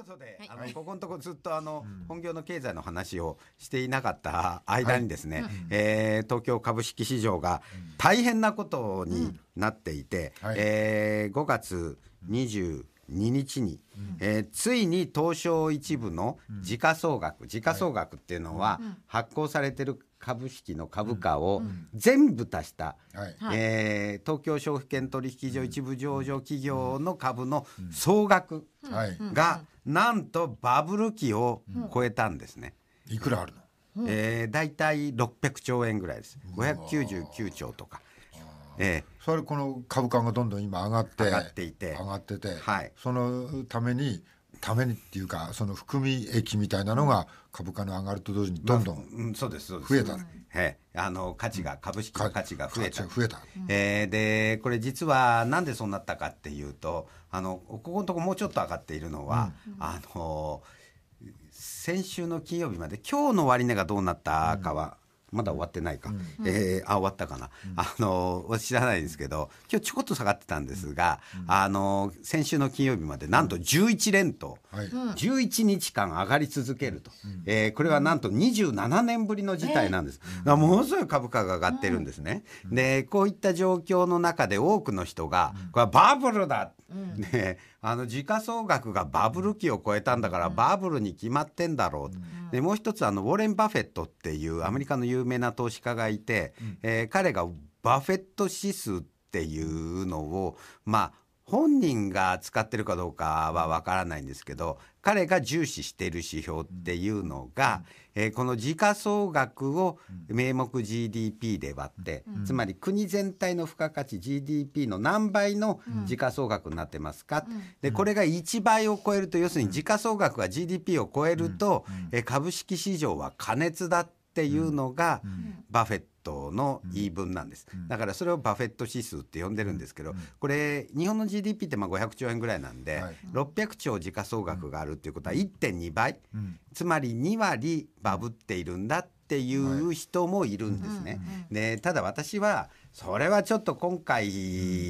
ことで、はい、あのここのとこずっとあの、本業の経済の話をしていなかった間にですね、はい、えー、東京株式市場が大変なことになっていて、うんはい、えー、5月22日に、うん、えー、ついに東証一部の時価総額、時価総額っていうのは発行されてる株式の株価を全部足した、はい、えー、東京証券取引所一部上場企業の株の総額がなんとバブル期を超えたんですね。いくらあるの、え大体600兆円ぐらいです。599兆とか。ええ、それこの株価がどんどん今上がって上がっていて上がってて、はい、そのためにためにっていうかその含み益みたいなのが株価の上がると同時にどんどん、そうです増えた、えあの価値が株式の価値が増えた増えた、えー、でこれ実はなんでそうなったかっていうとあのここのとこもうちょっと上がっているのは、うん、あの先週の金曜日まで今日の終値がどうなったかは、まだ終わってないか、うん、えー、あ終わったかな、うん、あの知らないんですけど今日ちょこっと下がってたんですが、うん、あの先週の金曜日までなんと11連投、はい、11日間上がり続けると、うん、えー、これはなんと27年ぶりの事態なんです、えー、ものすごい株価が上がってるんですね、でこういった状況の中で多くの人がこれはバブルだ、ねあの時価総額がバブル期を超えたんだからバブルに決まってんだろう、でもう一つあのウォーレン・バフェットっていうアメリカの有名な投資家がいて、えー、彼がバフェット指数っていうのをまあ、本人が使ってるかどうかはわからないんですけど彼が重視している指標っていうのが、えー、この時価総額を名目 GDP で割って、つまり国全体の付加価値 GDP の何倍の時価総額になってますか、でこれが1倍を超えると要するに時価総額が GDP を超えると、えー、株式市場は過熱だってっていうのが、バフェットの言い分なんです、だからそれをバフェット指数って呼んでるんですけど、これ日本の GDP ってまあ500兆円ぐらいなんで、はい、600兆時価総額があるっていうことは1.2倍、つまり2割バブっているんだってっていう人もいるんですね。でただ私はそれはちょっと今回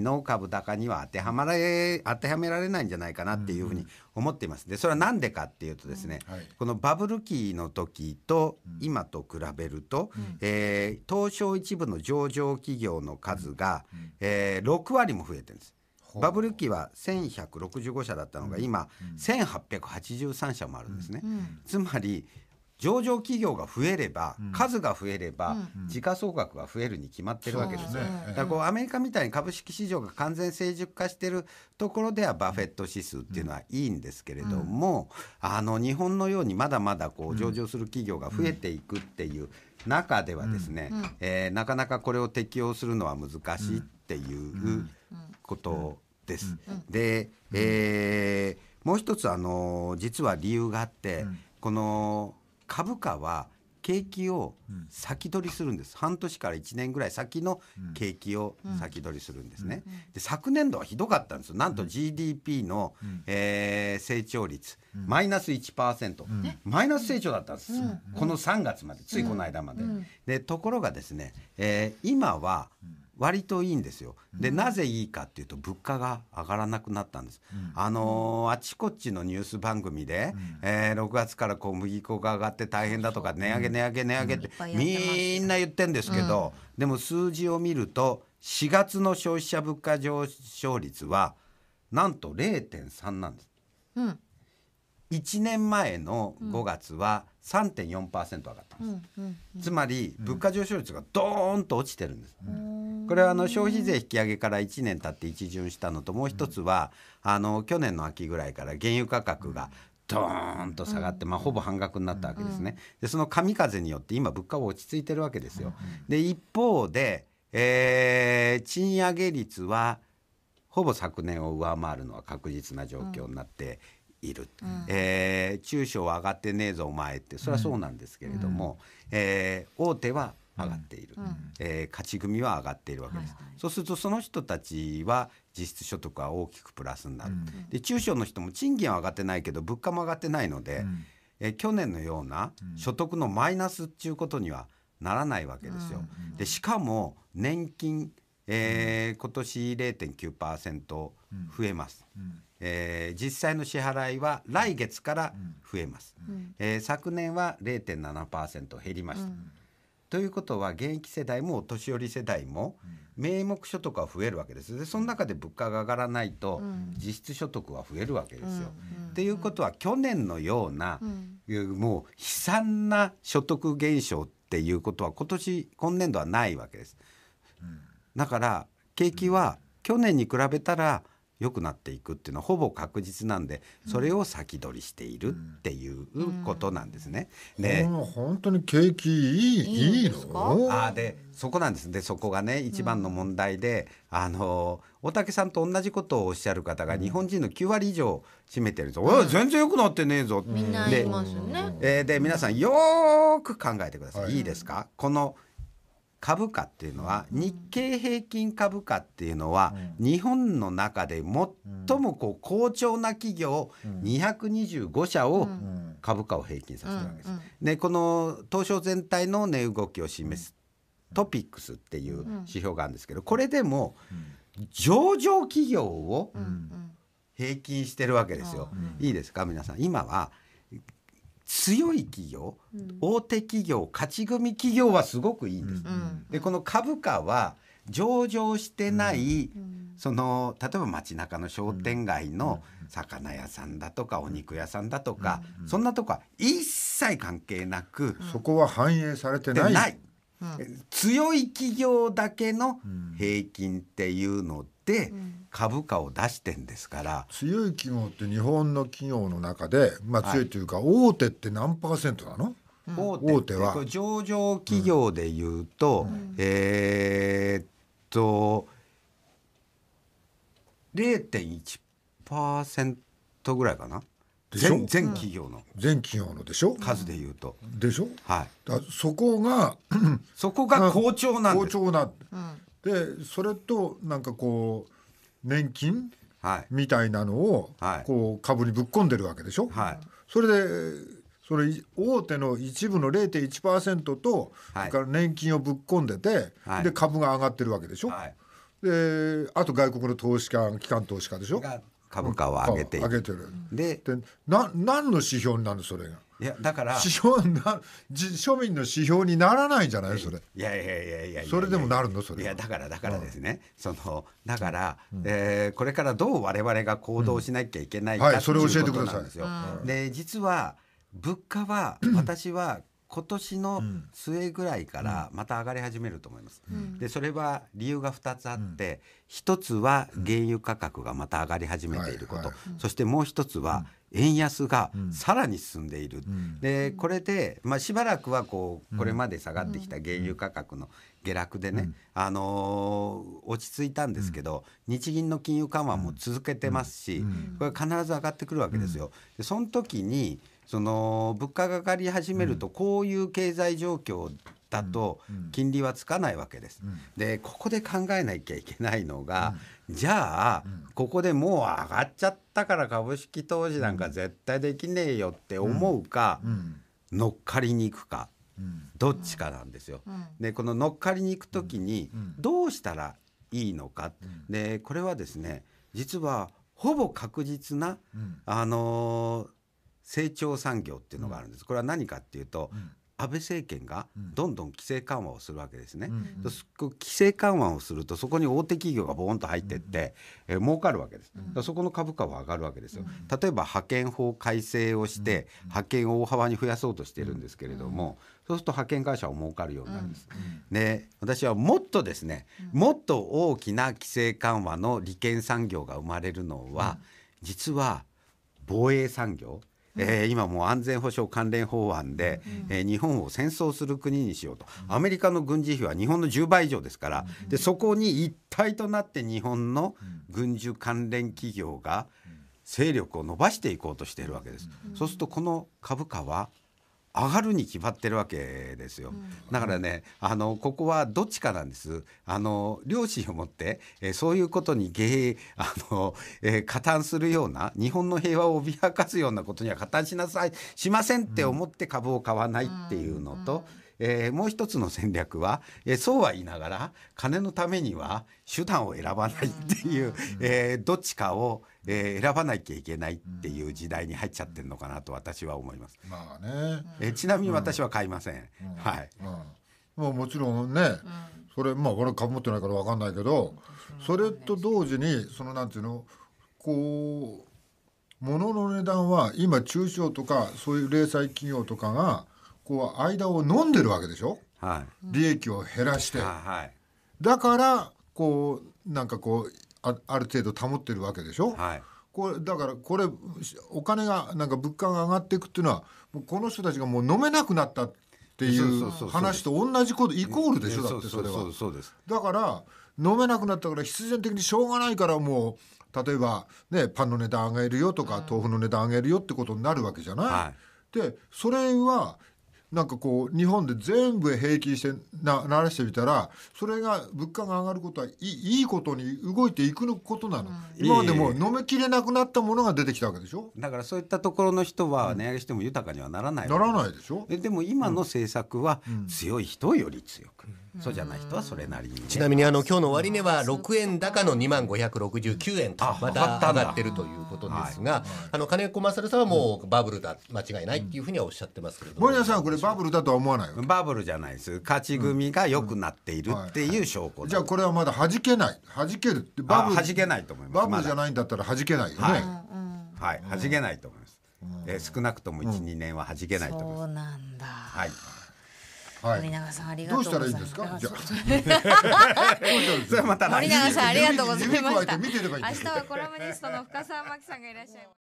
の株高には当てはまれ当てはめられないんじゃないかなっていうふうに思っていますでそれは何でかっていうとですね、はい、このバブル期の時と今と比べると、うん、えー、東証一部の上場企業の数が、うえー、6割も増えてるんです。バブル期は1165社だったのが今1883社もあるんですね。つまり上場企業が増えれば、数が増えれば、時価総額が増えるに決まってるわけですよ、だからこうアメリカみたいに株式市場が完全成熟化しているところではバフェット指数っていうのはいいんですけれども、あの日本のようにまだまだこう上場する企業が増えていくっていう中ではですね、うえなかなかこれを適用するのは難しいっていうことです。で、えー、もう一つあの実は理由があって、この株価は景気を先取りするんです、うん、半年から1年ぐらい先の景気を先取りするんですね、うんうん、で昨年度はひどかったんですよなんと GDP の、うん、えー、成長率、マイナス1%、うん、マイナス成長だったんです、この3月までついこの間まで、でところがですね、えー、今は割といいんですよ。で、うん、なぜいいかっていうと物価が上がらなくなったんです。うん、あのー、あちこちのニュース番組で、うん、えー、6月から小麦粉が上がって大変だとか値上げ値上げ値上げってみんな言ってんですけど、でも数字を見ると4月の消費者物価上昇率はなんと0.3なんです。うん、1年前の5月は3.4%上がったんです、うんうんうん、つまり物価上昇率がドーンと落ちてるんです、うん、これはあの消費税引き上げから1年経って一巡したのともう一つは、あの去年の秋ぐらいから原油価格がドーンと下がって、まあ、ほぼ半額になったわけですね、でその神風によって今物価は落ち着いてるわけですよで一方で、えー、賃上げ率はほぼ昨年を上回るのは確実な状況になって、うんいる、うん、えー、中小は上がってねえぞお前ってそれはそうなんですけれども、うん、えー、大手は上がっている、うん、えー、勝ち組は上がっているわけです、はいはい、そうするとその人たちは実質所得は大きくプラスになる、うん、で中小の人も賃金は上がってないけど物価も上がってないので、うん、え去年のような所得のマイナスっていうことにはならないわけですよ。でしかも年金、えー、今年0.9%増えます。えー、実際の支払いは来月から増えます、うん、えー、昨年は0.7%減りました、うん、ということは現役世代もお年寄り世代も名目所得は増えるわけですでその中で物価が上がらないと実質所得は増えるわけですよ。と、うん、いうことは去年のような、もう悲惨な所得減少っていうことは今年今年度はないわけです。だから景気は去年に比べたら良くなっていくっていうのはほぼ確実なんでそれを先取りしているっていうことなんですね。ね、本当に景気いいいいですのあでそこなんですでそこがね一番の問題で、うん、あの大竹さんと同じことをおっしゃる方が日本人の9割以上占めてるぞ、うん、全然良くなってねえぞ、うん、で,、えー、で皆さんよく考えてください、はい、いいですかこの株価っていうのは日経平均株価っていうのは日本の中で最もこう好調な企業225社を株価を平均させてるわけです。でこの東証全体の値動きを示すトピックスっていう指標があるんですけどこれでも上場企業を平均してるわけですよ。いいですか皆さん今は強い企業、うん、大手企業勝ち組企業はすごくいいんです。うん、でこの株価は上場してない、うん、その例えば街中の商店街の魚屋さんだとかお肉屋さんだとか、そんなとこは一切関係なく、そこは反映されてない強い企業だけの平均っていうので株価を出してんですから、強い企業って日本の企業の中で、まあ、強いというか、大手って何パーセントなの、大手は上場企業でいうと、うん、えー、っと0.1%ぐらいかな。全全企業の全企業のでしょ数でいうとでしょはいだそこが そこが好調なんです調なんでそれとなんかこう年金はいみたいなのをはいこう株にぶっ込んでるわけでしょ、はいそれでそれ大手の一部の0.1%と、はいそれから年金をぶっ込んでて、はいで株が上がってるわけでしょ、はいであと外国の投資家機関投資家でしょが株価を上げて上げてるででな何の指標になるそれがいやだから指標な庶民の指標にならないじゃないそれいやいやいやいやそれでもなるのそれいやだからだからですね、そのだから、うえこれからどう我々が行動しなきゃいけないか、うん、はい、それを教えてくださいで実は物価は私は今年の末ぐらいからまた上がり始めると思います。うん、でそれは理由が2つあって、うん、1つは原油価格がまた上がり始めていること、はいはい、そしてもう1つは円安がさらに進んでいる、うん、でこれで、まあ、しばらくはこうこれまで下がってきた原油価格の下落でね、あのー、落ち着いたんですけど、日銀の金融緩和も続けてますし、これ必ず上がってくるわけですよ。でその時にその物価が上がり始めるとこういう経済状況だと金利はつかないわけです。でここで考えなきゃいけないのが、じゃあここでもう上がっちゃったから株式投資なんか絶対できねえよって思うか、乗っかりに行くか。どっちかなんですよ、でこの乗っかりに行く時にどうしたらいいのか、でこれはですね実はほぼ確実な、あのー成長産業っていうのがあるんです。これは何かっていうと、安倍政権がどんどん規制緩和をするわけですね。うんうん、規制緩和をするとそこに大手企業がボーンと入ってって、うん、え儲かるわけです。そこの株価は上がるわけですよ。例えば派遣法改正をして、派遣を大幅に増やそうとしてるんですけれども、そうすると派遣会社は儲かるようになるんです。で私はもっとですねもっと大きな規制緩和の利権産業が生まれるのは、実は防衛産業、えー、今も安全保障関連法案で、えー、日本を戦争する国にしようと、アメリカの軍事費は日本の10倍以上ですから、でそこに一体となって日本の軍需関連企業が勢力を伸ばしていこうとしているわけです。そうするとこの株価は上がるに決まってるわけですよ、だからねあのここはどっちかなんですあの両親を持って、えー、そういうことにあの、えー、加担するような日本の平和を脅かすようなことには加担しなさいしませんって思って株を買わないっていうのと、うんえー、もう一つの戦略は、えー、そうは言いながら金のためには手段を選ばないっていう、えー、どっちかを、えー、選ばなきゃいけないっていう時代に入っちゃってるのかなと私は思います。まあね、えー、ちなみに私は買いません。うん、はい、うんまあ、もちろんね、それまあこれ株持ってないから分かんないけど、それと同時にそのなんていうのこう物の値段は今中小とかそういう零細企業とかがこう間を飲んでるわけでしょ、はい、利益を減らして、はい、だからこうなんかこうあある程度保ってるわけでしょ、はい、これだからこれお金がなんか物価が上がっていくっていうのはもうこの人たちがもう飲めなくなったっていう話と同じことイコールでしょだってそれはだから飲めなくなったから必然的にしょうがないからもう例えばねパンの値段上げるよとか豆腐の値段上げるよってことになるわけじゃない、はい、でそれはなんかこう日本で全部平均してならしてみたらそれが物価が上がることはいいいいことに動いていくことなの、うん、今までも飲めきれなくなったものが出てきたわけでしょだからそういったところの人は値上げしても豊かにはならない、うん、ならないでしょででも今の政策は強い人より強く。うんそうじゃない人はそれなりに、ね、ちなみにあの今日の終値は六円高の二万五百六十九円とまた上がってるということですが、あの金子勝さんはもうバブルだ間違いないっていうふうにはおっしゃってますけれども森田さんこれバブルだとは思わないバブルじゃないです勝ち組が良くなっているっていう証拠、うんはい、じゃあこれはまだ弾けない弾けるってバブル弾けないと思いますバブルじゃないんだったら弾けないよねはい、はい、弾けないと思います、えー、少なくとも一二、うん、年は弾けないと思いますそうなんだはいはい、森永さんありがとうどうしたらいいんですか。じゃあ。森永さんありがとうございました。明日はコラムニストの深澤真紀さんがいらっしゃいます。